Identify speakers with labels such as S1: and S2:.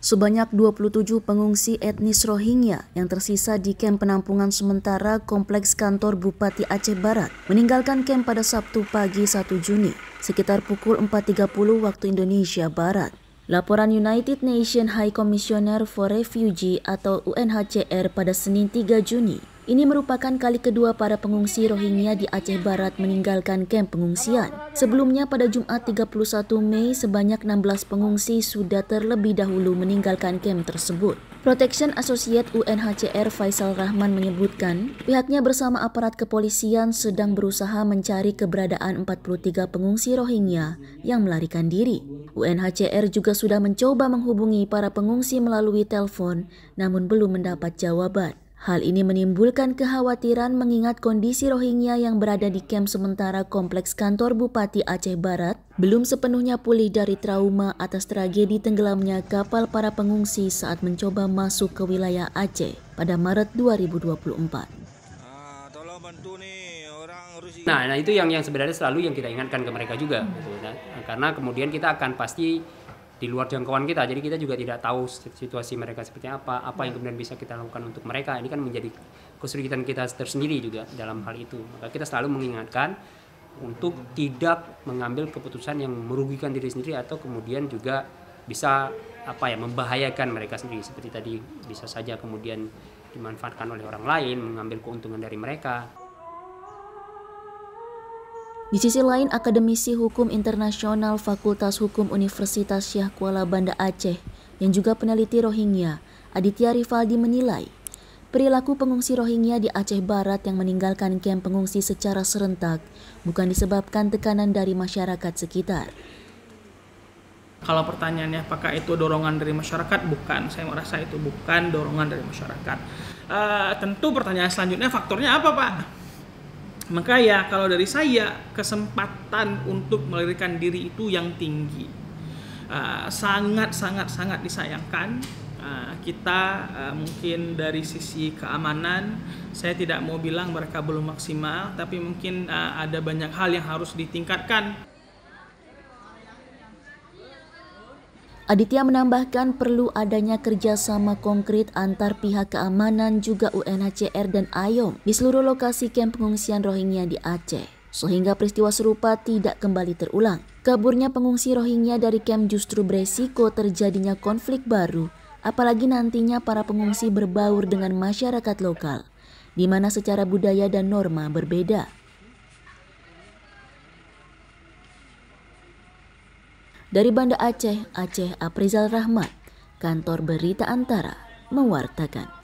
S1: Sebanyak 27 pengungsi etnis Rohingya yang tersisa di kamp penampungan sementara Kompleks Kantor Bupati Aceh Barat meninggalkan kamp pada Sabtu pagi 1 Juni sekitar pukul 4.30 waktu Indonesia Barat. Laporan United Nations High Commissioner for Refugee atau UNHCR pada Senin 3 Juni ini merupakan kali kedua para pengungsi Rohingya di Aceh Barat meninggalkan kamp pengungsian. Sebelumnya pada Jumat 31 Mei sebanyak 16 pengungsi sudah terlebih dahulu meninggalkan kamp tersebut. Protection Associate UNHCR Faisal Rahman menyebutkan, pihaknya bersama aparat kepolisian sedang berusaha mencari keberadaan 43 pengungsi Rohingya yang melarikan diri. UNHCR juga sudah mencoba menghubungi para pengungsi melalui telepon namun belum mendapat jawaban. Hal ini menimbulkan kekhawatiran mengingat kondisi Rohingya yang berada di kamp sementara kompleks kantor Bupati Aceh Barat belum sepenuhnya pulih dari trauma atas tragedi tenggelamnya kapal para pengungsi saat mencoba masuk ke wilayah Aceh pada Maret 2024. Ah,
S2: nah, nah itu yang yang sebenarnya selalu yang kita ingatkan ke mereka juga, gitu. nah, karena kemudian kita akan pasti di luar jangkauan kita. Jadi kita juga tidak tahu situasi mereka seperti apa, apa yang ya. kemudian bisa kita lakukan untuk mereka. Ini kan menjadi kesulitan kita tersendiri juga dalam hal itu. Maka kita selalu mengingatkan untuk tidak mengambil keputusan yang merugikan diri sendiri atau kemudian juga bisa apa ya membahayakan mereka sendiri seperti tadi bisa saja kemudian dimanfaatkan oleh orang lain mengambil keuntungan dari mereka.
S1: Di sisi lain, Akademisi Hukum Internasional Fakultas Hukum Universitas Syah Kuala Banda Aceh yang juga peneliti Rohingya, Aditya Rivaldi menilai, perilaku pengungsi Rohingya di Aceh Barat yang meninggalkan kamp pengungsi secara serentak bukan disebabkan tekanan dari masyarakat sekitar.
S3: Kalau pertanyaannya apakah itu dorongan dari masyarakat, bukan. Saya merasa itu bukan dorongan dari masyarakat. Uh, tentu pertanyaan selanjutnya faktornya apa, Pak? Maka ya kalau dari saya kesempatan untuk melirikan diri itu yang tinggi sangat ah, sangat sangat sangat disayangkan uh, kita uh, mungkin dari sisi keamanan saya tidak mau bilang mereka belum maksimal tapi mungkin uh, ada banyak hal yang harus ditingkatkan.
S1: Aditya menambahkan perlu adanya kerjasama konkret antar pihak keamanan juga UNHCR dan AYOM di seluruh lokasi kamp pengungsian Rohingya di Aceh sehingga peristiwa serupa tidak kembali terulang. Kaburnya pengungsi Rohingya dari kamp justru beresiko terjadinya konflik baru, apalagi nantinya para pengungsi berbaur dengan masyarakat lokal, di mana secara budaya dan norma berbeda. Dari Banda Aceh, Aceh Aprizal Rahmat, kantor berita Antara, mewartakan.